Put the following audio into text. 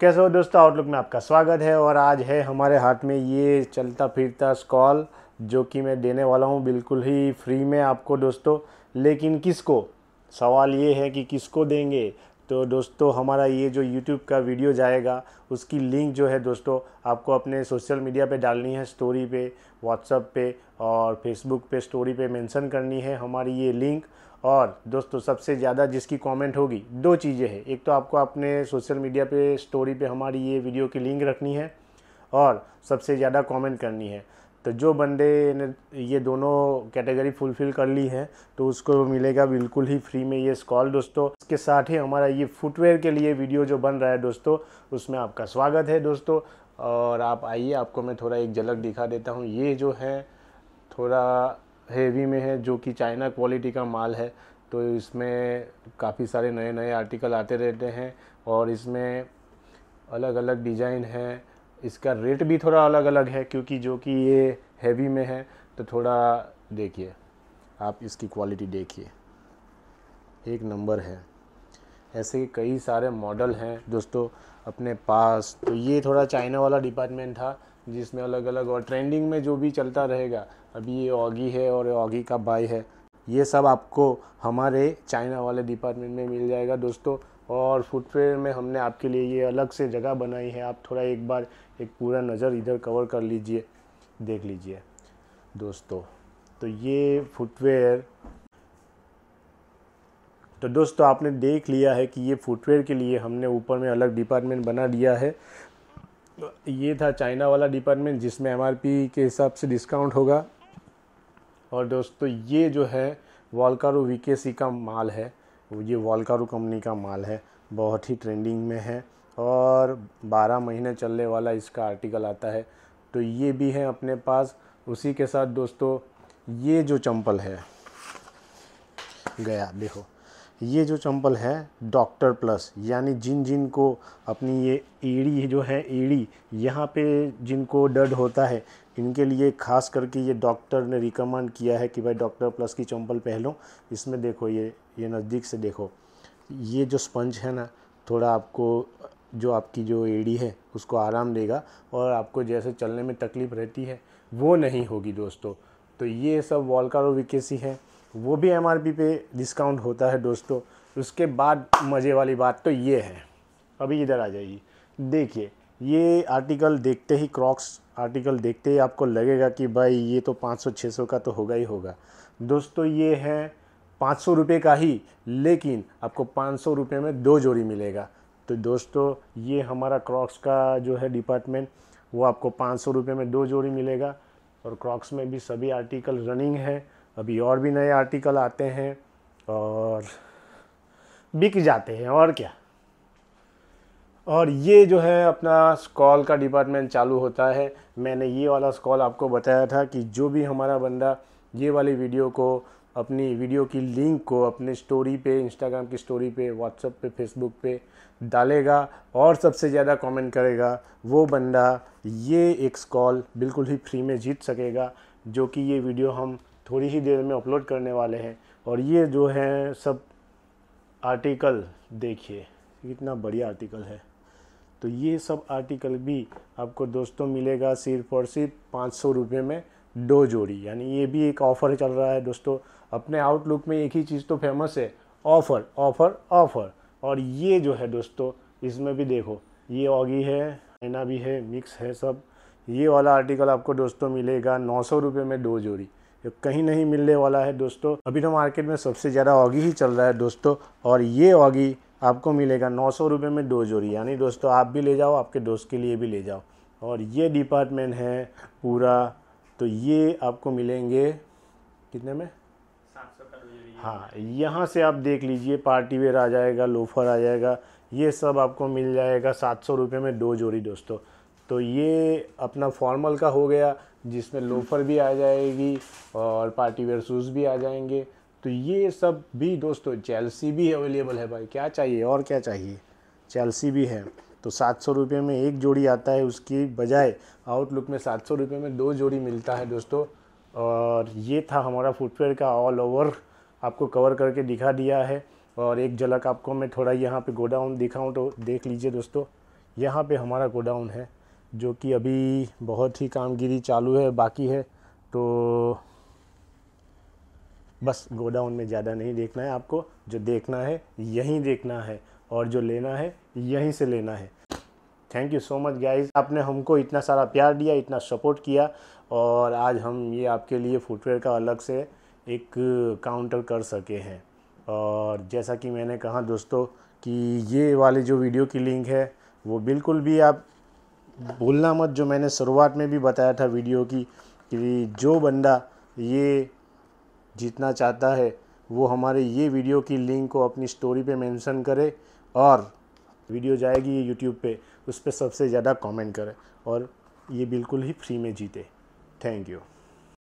कैसे हो दोस्तों आउटलुक में आपका स्वागत है और आज है हमारे हाथ में ये चलता फिरता स्कॉल जो कि मैं देने वाला हूँ बिल्कुल ही फ्री में आपको दोस्तों लेकिन किसको सवाल ये है कि किसको देंगे तो दोस्तों हमारा ये जो यूट्यूब का वीडियो जाएगा उसकी लिंक जो है दोस्तों आपको अपने सोशल मीडिया पे डालनी है स्टोरी पे व्हाट्सअप पे और फेसबुक पे स्टोरी पे मेंशन करनी है हमारी ये लिंक और दोस्तों सबसे ज़्यादा जिसकी कमेंट होगी दो चीज़ें हैं एक तो आपको अपने सोशल मीडिया पे स्टोरी पे हमारी ये वीडियो की लिंक रखनी है और सबसे ज़्यादा कॉमेंट करनी है तो जो बंदे ने ये दोनों कैटेगरी फुलफ़िल कर ली है तो उसको मिलेगा बिल्कुल ही फ्री में ये स्कॉल दोस्तों इसके साथ ही हमारा ये फुटवेयर के लिए वीडियो जो बन रहा है दोस्तों उसमें आपका स्वागत है दोस्तों और आप आइए आपको मैं थोड़ा एक झलक दिखा देता हूँ ये जो है थोड़ा हेवी में है जो कि चाइना क्वालिटी का माल है तो इसमें काफ़ी सारे नए नए आर्टिकल आते रहते हैं और इसमें अलग अलग डिज़ाइन हैं इसका रेट भी थोड़ा अलग अलग है क्योंकि जो कि ये हैवी में है तो थोड़ा देखिए आप इसकी क्वालिटी देखिए एक नंबर है ऐसे कई सारे मॉडल हैं दोस्तों अपने पास तो ये थोड़ा चाइना वाला डिपार्टमेंट था जिसमें अलग अलग और ट्रेंडिंग में जो भी चलता रहेगा अभी ये ऑगी है और ऑगी का बाई है ये सब आपको हमारे चाइना वाले डिपार्टमेंट में मिल जाएगा दोस्तों और फुटवेयर में हमने आपके लिए ये अलग से जगह बनाई है आप थोड़ा एक बार एक पूरा नज़र इधर कवर कर लीजिए देख लीजिए दोस्तों तो ये फुटवेयर तो दोस्तों आपने देख लिया है कि ये फुटवेयर के लिए हमने ऊपर में अलग डिपार्टमेंट बना दिया है ये था चाइना वाला डिपार्टमेंट जिसमें एम के हिसाब से डिस्काउंट होगा और दोस्तों ये जो है वॉलकारो वीकेसी का माल है ये वॉलकारू कंपनी का माल है बहुत ही ट्रेंडिंग में है और 12 महीने चलने वाला इसका आर्टिकल आता है तो ये भी है अपने पास उसी के साथ दोस्तों ये जो चंपल है गया देखो ये जो चंपल है डॉक्टर प्लस यानी जिन जिन को अपनी ये एड़ी जो है एड़ी यहाँ पे जिनको डर्ड होता है इनके लिए खास करके ये डॉक्टर ने रिकमेंड किया है कि भाई डॉक्टर प्लस की चंपल पहनो इसमें देखो ये ये नज़दीक से देखो ये जो स्पंज है ना थोड़ा आपको जो आपकी जो एड़ी है उसको आराम देगा और आपको जैसे चलने में तकलीफ़ रहती है वो नहीं होगी दोस्तों तो ये सब वॉलकारो विकेसी है वो भी एम पे डिस्काउंट होता है दोस्तों उसके बाद मज़े वाली बात तो ये है अभी इधर आ जाइए देखिए ये आर्टिकल देखते ही क्रॉक्स आर्टिकल देखते ही आपको लगेगा कि भाई ये तो 500-600 का तो होगा ही होगा दोस्तों ये है पाँच सौ रुपये का ही लेकिन आपको पाँच सौ रुपये में दो जोड़ी मिलेगा तो दोस्तों ये हमारा क्रॉक्स का जो है डिपार्टमेंट वो आपको पाँच सौ रुपये में दो जोड़ी मिलेगा और क्रॉक्स में भी सभी आर्टिकल रनिंग है अभी और भी नए आर्टिकल आते हैं और बिक जाते हैं और क्या और ये जो है अपना स्कॉल का डिपार्टमेंट चालू होता है मैंने ये वाला स्कॉल आपको बताया था कि जो भी हमारा बंदा ये वाली वीडियो को अपनी वीडियो की लिंक को अपने स्टोरी पे इंस्टाग्राम की स्टोरी पे व्हाट्सअप पे फेसबुक पे डालेगा और सबसे ज़्यादा कमेंट करेगा वो बंदा ये एक स्कॉल बिल्कुल ही फ्री में जीत सकेगा जो कि ये वीडियो हम थोड़ी ही देर में अपलोड करने वाले हैं और ये जो है सब आर्टिकल देखिए कितना बढ़िया आर्टिकल है तो ये सब आर्टिकल भी आपको दोस्तों मिलेगा सिर्फ और सिर्फ पाँच सौ रुपये में दो जोड़ी यानी ये भी एक ऑफ़र चल रहा है दोस्तों अपने आउटलुक में एक ही चीज़ तो फेमस है ऑफ़र ऑफ़र ऑफ़र और ये जो है दोस्तों इसमें भी देखो ये ऑगी है चाइना भी है मिक्स है सब ये वाला आर्टिकल आपको दोस्तों मिलेगा नौ सौ रुपये में दो जोड़ी जो कहीं नहीं मिलने वाला है दोस्तों अभी तो मार्केट में सबसे ज़्यादा ऑगी ही चल रहा है दोस्तों और ये ऑगी आपको मिलेगा नौ सौ रुपये में दो जोड़ी यानी दोस्तों आप भी ले जाओ आपके दोस्त के लिए भी ले जाओ और ये डिपार्टमेंट है पूरा तो ये आपको मिलेंगे कितने में हाँ यहाँ से आप देख लीजिए पार्टी वेयर आ जाएगा लोफर आ जाएगा ये सब आपको मिल जाएगा सात सौ रुपये में दो जोड़ी दोस्तों तो ये अपना फॉर्मल का हो गया जिसमें लोफर भी आ जाएगी और पार्टी वेयर शूज़ भी आ जाएंगे तो ये सब भी दोस्तों चेल्सी भी अवेलेबल है भाई क्या चाहिए और क्या चाहिए चेल्सी भी है तो सात सौ रुपये में एक जोड़ी आता है उसकी बजाय आउटलुक में सात सौ रुपये में दो जोड़ी मिलता है दोस्तों और ये था हमारा फुटवेयर का ऑल ओवर आपको कवर करके दिखा दिया है और एक झलक आपको मैं थोड़ा यहाँ पे गोडाउन दिखाऊँ तो देख लीजिए दोस्तों यहाँ पे हमारा गोडाउन है जो कि अभी बहुत ही कामगिरी चालू है बाकी है तो बस गोडाउन में ज़्यादा नहीं देखना है आपको जो देखना है यहीं देखना है और जो लेना है यहीं से लेना है thank you so much guys आपने हमको इतना सारा प्यार दिया इतना सपोर्ट किया और आज हम ये आपके लिए फुटवेयर का अलग से एक काउंटर कर सके हैं और जैसा कि मैंने कहा दोस्तों कि ये वाले जो वीडियो की लिंक है वो बिल्कुल भी आप भूलना मत जो मैंने शुरुआत में भी बताया था वीडियो की कि जो बंदा ये जीतना चाहता है वो हमारे ये वीडियो की लिंक को अपनी स्टोरी पे मेंशन करे और वीडियो जाएगी ये यूट्यूब पे उस पर सबसे ज़्यादा कमेंट करे और ये बिल्कुल ही फ्री में जीते थैंक यू